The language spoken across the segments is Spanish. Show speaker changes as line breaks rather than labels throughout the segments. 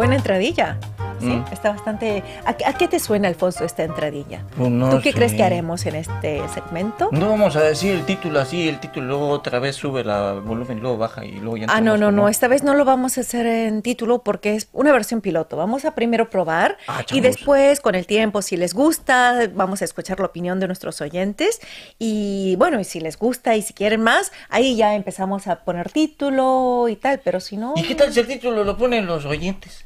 buena entradilla. ¿sí? Mm. Está bastante. ¿A, qué te suena, Alfonso, esta entradilla?
Pues ¿Tú qué crees que haremos
en este segmento? No
vamos a decir el título así, el título luego otra vez sube la volumen y luego baja y luego ya. Ah, no, no,
no. Esta vez no lo vamos a hacer en título porque es una versión piloto. Vamos a primero probar ah, y después, con el tiempo, si les gusta, vamos a escuchar la opinión de nuestros oyentes y bueno, y si les gusta y si quieren más, ahí ya empezamos a poner título y tal, pero si no. ¿Y qué
tal si el título lo ponen los oyentes?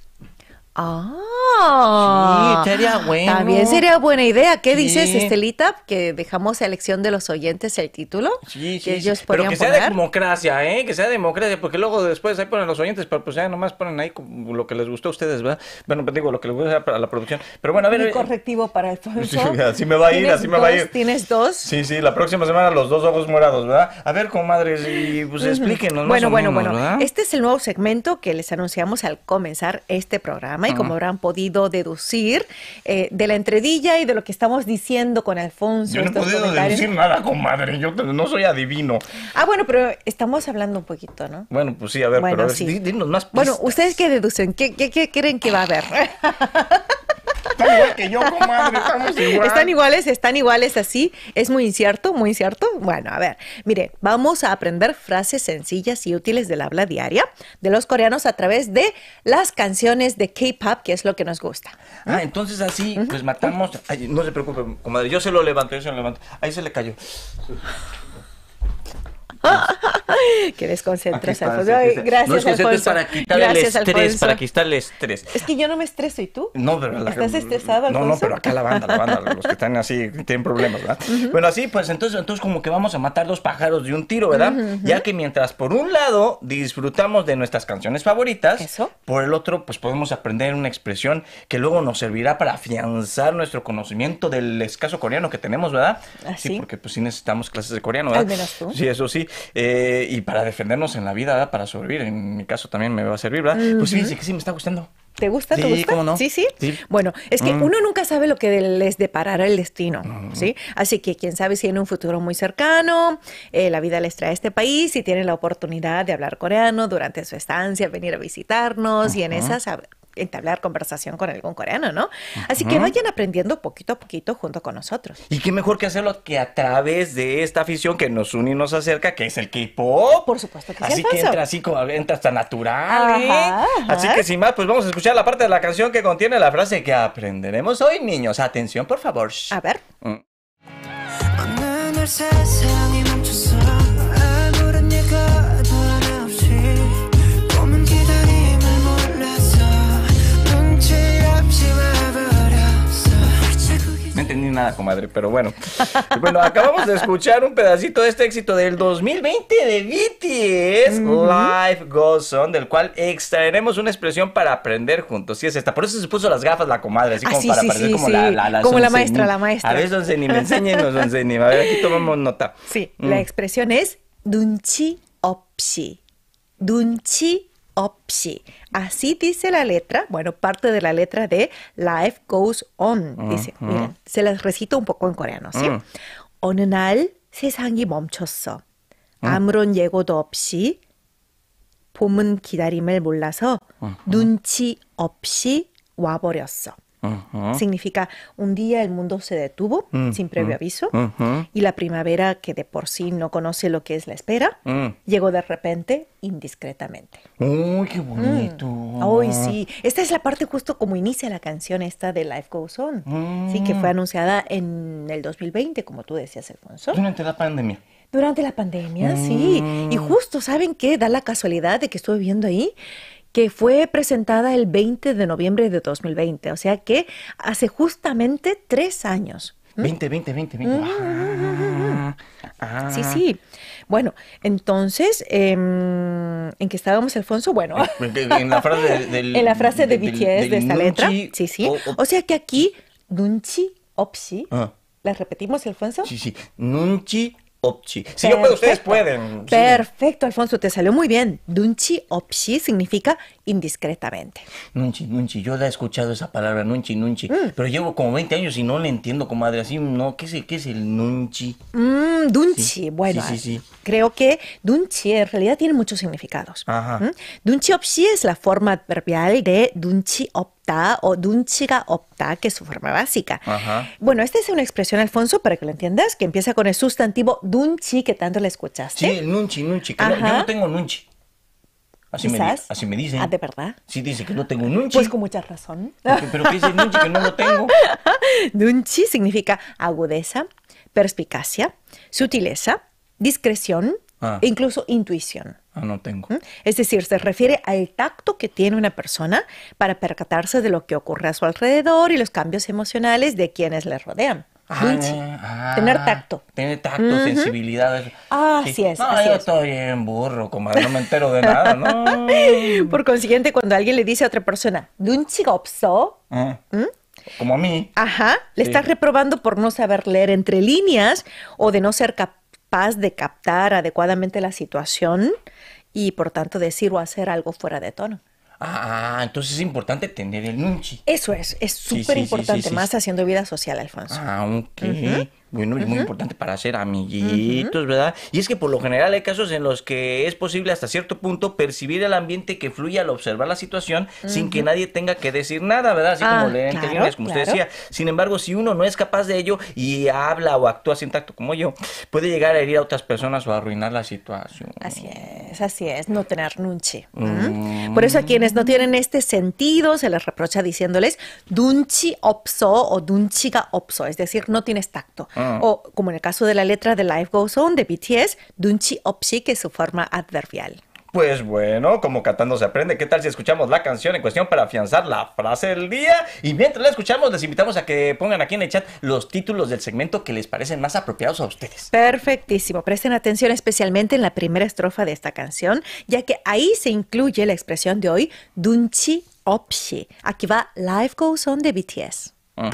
Ah, sí, sería bueno. También sería buena idea. ¿Qué dices, Estelita? Que dejamos a elección de los oyentes el título. Sí, sí. Que ellos Pero que sea de
democracia, ¿eh? Que sea democracia, porque luego después ahí ponen los oyentes, pero pues ya nomás ponen ahí lo que les gustó a ustedes, ¿verdad? Bueno, pues digo, lo que les gusta a la producción. Pero bueno, a ver. Un eh, correctivo para el sí, Así me va a ir, así me va a ir.
¿Tienes dos? Sí, sí, la próxima
semana los dos ojos morados, ¿verdad? A ver, comadres, y pues explíquenos. Bueno, bueno, bueno.
Este es el nuevo segmento que les anunciamos al comenzar este programa y como habrán podido deducir eh, de la entredilla y de lo que estamos diciendo con Alfonso. Yo no he podido deducir nada,
comadre, yo no soy adivino.
Ah, bueno, pero estamos hablando un poquito, ¿no?
Bueno, pues sí, a ver, pero dinos más Bueno,
¿ustedes qué deducen? ¿Qué, qué, qué creen que va a haber? Están igual
que yo, comadre, Están
iguales, están iguales así. Es muy incierto, muy incierto. Bueno, a ver, mire, vamos a aprender frases sencillas y útiles del habla diaria de los coreanos a través de las canciones de K-pop, que es lo que nos gusta. Ah, ¿Ah? entonces
así, pues matamos. no se preocupe, comadre, yo se lo levanto, yo se lo levanto. Ahí se le cayó.
que concentrarse. Gracias, Alfonso. Para quitar Gracias, el estrés, para
quitar el estrés. Es
que yo no me estreso, ¿y tú?
No, pero la, ¿Estás
estresado, No, no, pero acá la banda, la banda, los que
están así, tienen problemas, ¿verdad? Bueno, así, pues entonces, entonces como que vamos a matar dos pájaros de un tiro, ¿verdad? Ya que mientras por un lado disfrutamos de nuestras canciones favoritas, por el otro, pues podemos aprender una expresión que luego nos servirá para afianzar nuestro conocimiento del escaso coreano que tenemos, ¿verdad? Así, ah, porque pues sí necesitamos clases de coreano, ¿verdad? Al menos tú. Sí, eso sí. Eh, y para defendernos en la vida, para sobrevivir. En mi caso también me va a servir, ¿verdad? Pues sí, sí sí,
me está gustando. ¿Te gusta? Sí, ¿Te ¿Sí, sí, Bueno, es que mm. uno nunca sabe lo que les deparará el destino, mm. ¿sí? Así que quién sabe si en un futuro muy cercano eh, la vida les trae a este país y tienen la oportunidad de hablar coreano durante su estancia, venir a visitarnos y en esas entablar conversación con algún coreano, ¿no? Así que vayan aprendiendo poquito a poquito junto con nosotros.
Y qué mejor que hacerlo que a través de esta afición que nos une y nos acerca, que es el K-pop.
Por supuesto que sí. Así que entra
así como entra hasta natural. ¿eh? Así que sin más, pues vamos a escuchar la parte de la canción que contiene la frase que aprenderemos hoy, niños. Atención, por favor. A ver. Mm. nada, comadre, pero bueno.
bueno, acabamos de escuchar un
pedacito de este éxito del 2020 de BTS, Life Goes On, del cual extraeremos una expresión para aprender juntos. Sí, es esta. Por eso se puso las gafas la comadre, así ah, como para parecer como la, maestra, la maestra. A ver, Sonsenim, enséñenos, enseñen A ver, aquí tomamos nota.
Sí, mm. la expresión es Dunchi opsi Dunchi. 없이. Así dice la letra, bueno, parte de la letra de Life Goes On. 음, dice, 음. miren, se las recito un poco en coreano, ¿sí? Uh. 어느 날 세상이 멈췄어. 아무런 예고도 없이 봄은 기다림을 몰라서 눈치 없이 와버렸어. Significa un día el mundo se detuvo mm, sin previo mm, aviso y la primavera, que de por sí no conoce lo que es la espera, mm. llegó de repente indiscretamente.
¡Uy, qué bonito! ¡Uy, sí!
Esta es la parte justo como inicia la canción esta de Life Goes On, sí, que fue anunciada en el 2020, como tú decías, Alfonso. Durante la pandemia. Durante la pandemia, sí. Y justo, ¿saben qué? Da la casualidad de que estuve viendo ahí que fue presentada el 20 de noviembre de 2020, o sea que hace justamente tres años. 20, 20, 20, 20. Sí, sí. Bueno, entonces, em, ¿en qué estábamos, Alfonso? Bueno, en la frase, del, en la frase de, de de esta letra. Sí, sí. O, sea que aquí, Nunchi Opsi, ah. ¿la repetimos, Alfonso? Sí, sí. Nunchi
si yo puedo, ustedes pueden. Perfecto,
Alfonso, te salió muy bien. Dunchi Opchi significa indiscretamente.
Nunchi, nunchi, yo la he escuchado esa palabra, nunchi, nunchi, mm. pero llevo como 20 años y no la entiendo, comadre, así, no, ¿qué es, el, qué es el nunchi?
Mm, dunchi, bueno, sí, sí, creo que dunchi en realidad tiene muchos significados. Ajá. Dunchi es la forma adverbial de dunchi opta o dunchiga opta, que es su forma básica. Ajá. Bueno, esta es una expresión, Alfonso, para que lo entiendas, que empieza con el sustantivo dunchi, que tanto le escuchaste. Sí, el nunchi, nunchi, yo no tengo nunchi. Así Me, dicen. Ah, ¿de verdad? Sí, dice que no tengo un Pues con mucha razón. pero ¿qué dice nunchi que no lo tengo? Nunchi significa agudeza, perspicacia, sutileza, discreción, ah. E incluso intuición. Ah, no tengo. ¿Mm? Es decir, se refiere al tacto que tiene una persona para percatarse de lo que ocurre a su alrededor y los cambios emocionales de quienes le rodean. Eh, tener tacto.
Tener tacto, sensibilidad. Ah, sí. es. No, yo estoy en burro, como no me entero de nada,
¿no? Por consiguiente, cuando alguien le dice a otra persona, de ah. ¿Mm? como a mí. Ajá, le estás reprobando por no saber leer entre líneas o de no ser capaz de captar adecuadamente la situación y por tanto decir o hacer algo fuera de tono.
Ah, entonces es importante tener el nunchi.
Eso es, es súper importante, más haciendo vida social, Alfonso.
Ah, ok muy, muy importante para hacer amiguitos, ¿verdad? Y es que por lo general hay casos en los que es posible hasta cierto punto percibir el ambiente que fluye al observar la situación sin que nadie tenga que decir nada, ¿verdad? Así como ah, leen claro, como usted decía. Sin embargo, si uno no es capaz de ello y habla o actúa sin tacto como yo, puede llegar a herir a otras personas o a arruinar la situación.
Así es, así es, no tener nunchi. Mm. Por eso a quienes no tienen este sentido se les reprocha diciéndoles dunchi opso o dunchiga opso, es decir, no tienes tacto. Ah. o como en el caso de la letra de Life Goes On de BTS, Dunchi Opsi, que es su forma adverbial.
Pues bueno, como cantando se aprende, ¿qué tal si escuchamos la canción en cuestión para afianzar la frase del día? Y mientras la escuchamos, les invitamos a que pongan aquí en el chat los títulos del segmento que les parecen más apropiados a ustedes.
Perfectísimo, presten atención especialmente en la primera estrofa de esta canción, ya que ahí se incluye la expresión de hoy, Dunchi Opsi. Aquí va Life Goes On de BTS.
Ah.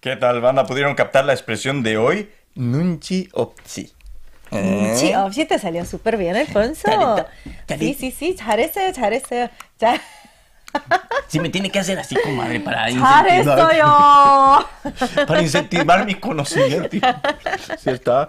¿Qué tal, banda? ¿Pudieron captar la expresión de hoy? Nunchi opchi Nunchi ¿Eh? opchi
te salió súper bien, Alfonso. Sí, Sí, sí, sí, 잘했어요, 잘했어요. 잘...
Si me tiene que hacer así, comadre, para ah,
incentivar. yo! para
incentivar mi conocimiento. ¿Cierto?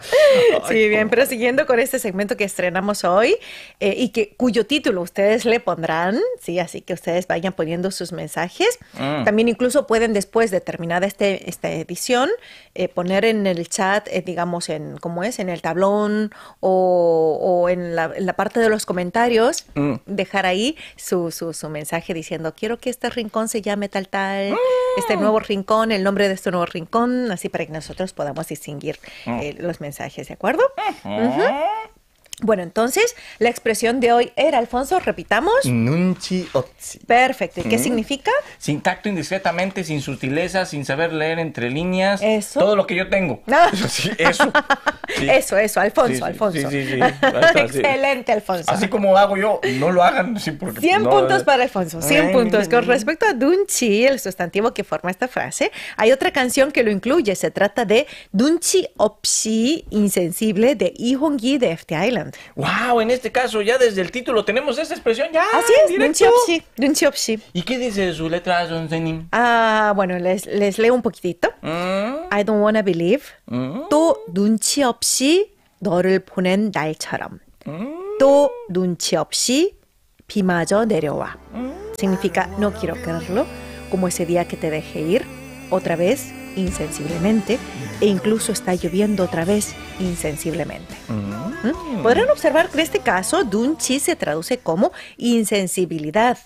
sí, bien, pero siguiendo con este segmento que estrenamos hoy eh, y que cuyo título ustedes le pondrán, sí, así que ustedes vayan poniendo sus mensajes. Mm. También incluso pueden después de terminada este, esta edición eh, poner en el chat, eh, digamos, en cómo es, en el tablón o, en, la, parte de los comentarios, mm. dejar ahí su mensaje diciendo quiero que este rincón se llame tal tal, ¡Ah! este nuevo rincón, el nombre de este nuevo rincón, así para que nosotros podamos distinguir ah. eh, los mensajes, ¿de acuerdo? Bueno, entonces, la expresión de hoy era, Alfonso, repitamos.
Nunchi
Perfecto. ¿Y qué significa?
Sin tacto, indiscretamente, sin sutileza, sin saber leer entre líneas. Todo lo que yo tengo. Ah. eso.
Eso, eso, Alfonso,
Alfonso. Excelente, Alfonso. Así como hago yo, no lo hagan. 100 puntos para Alfonso, 100 puntos. Con respecto
a Dunchi, el sustantivo que forma esta frase, hay otra canción que lo incluye. Se trata de Dunchi Opsi, insensible, de Ihongi de FT Island.
¡Wow! En este caso, ya desde el título tenemos esa expresión ya. Así es, Dunchi Opsi. Dunchi Opsi. ¿Y qué dice su letra, Sonsenim?
Ah, bueno, les, leo un poquitito. Mm. I don't wanna believe. Mm. Dunchi Significa no quiero quererlo, como ese día que te dejé ir, otra vez insensiblemente, e incluso está lloviendo otra vez insensiblemente. Mm. ¿Mm? Podrán observar que en este caso, dunchi se traduce como insensibilidad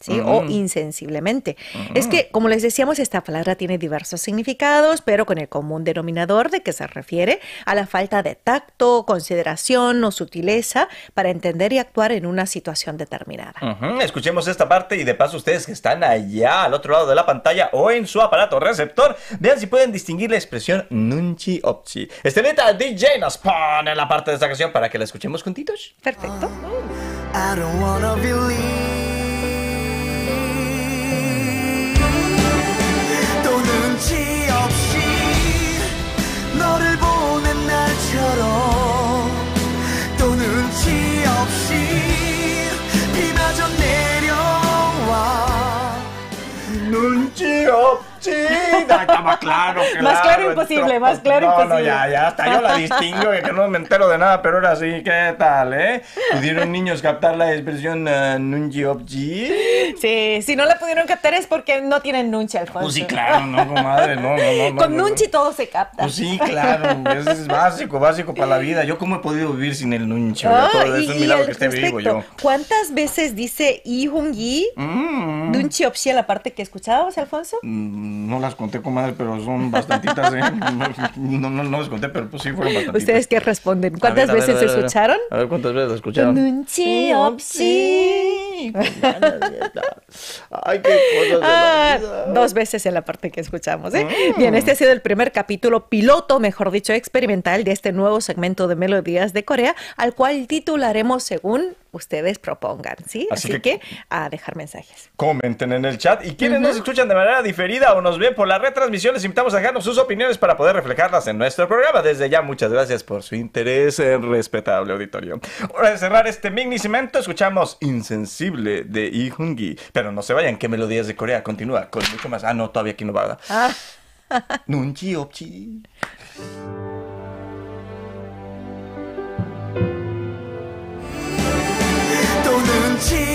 ¿sí? O insensiblemente. Es que, como les decíamos, esta palabra tiene diversos significados, pero con el común denominador de que se refiere a la falta de tacto, consideración o sutileza para entender y actuar en una situación determinada.
Escuchemos esta parte y de paso ustedes que están allá al otro lado de la pantalla o en su aparato receptor, vean si pueden distinguir la expresión nunchi opchi. Estelita DJ nos pone la parte de esta canción para que la escuchemos juntitos. Perfecto.
I don't believe
más claro. Que más claro, imposible, más claro imposible. No, ya, ya, hasta yo la distingo, que no me entero de nada, pero ahora sí, ¿qué tal, eh? ¿Pudieron niños captar la expresión uh, eh, sí
Sí, si no la pudieron captar es porque no tienen nunchi, Alfonso. Pues sí, claro, no,
comadre, no, no, no. Con nunchi
todo se capta. Pues sí, claro,
es básico, básico para la vida. Yo cómo he podido vivir sin el nunchi, todo eso es un milagro que esté vivo yo.
¿Cuántas veces dice I Jungi mm. nunchi opshi, la parte que escuchábamos, Alfonso?
Mm, no las conté, comadre, pero son bastantitas, ¿eh? No, no, no, las conté, pero pues sí fueron bastantitas. ¿Ustedes
qué responden? ¿Cuántas veces escucharon?
A ver, ¿cuántas veces escucharon?
Nunchi Opsi. Ah, dos veces en la parte que escuchamos. ¿eh? Mm. Bien, este ha sido el primer capítulo piloto, mejor dicho, experimental de este nuevo segmento de Melodías de Corea, al cual titularemos según ustedes propongan, ¿sí? Así, que, a dejar mensajes.
Comenten en el chat. Y quienes nos escuchan de manera diferida o nos ven por la retransmisión, les invitamos a dejarnos sus opiniones para poder reflejarlas en nuestro programa. Desde ya, muchas gracias por su interés, en eh, respetable auditorio. Hora de cerrar este Cimento escuchamos Insensible de Yi Pero no se vayan, que Melodías de Corea continúa con mucho más. Ah, no, todavía aquí no va. Ah. 멈추지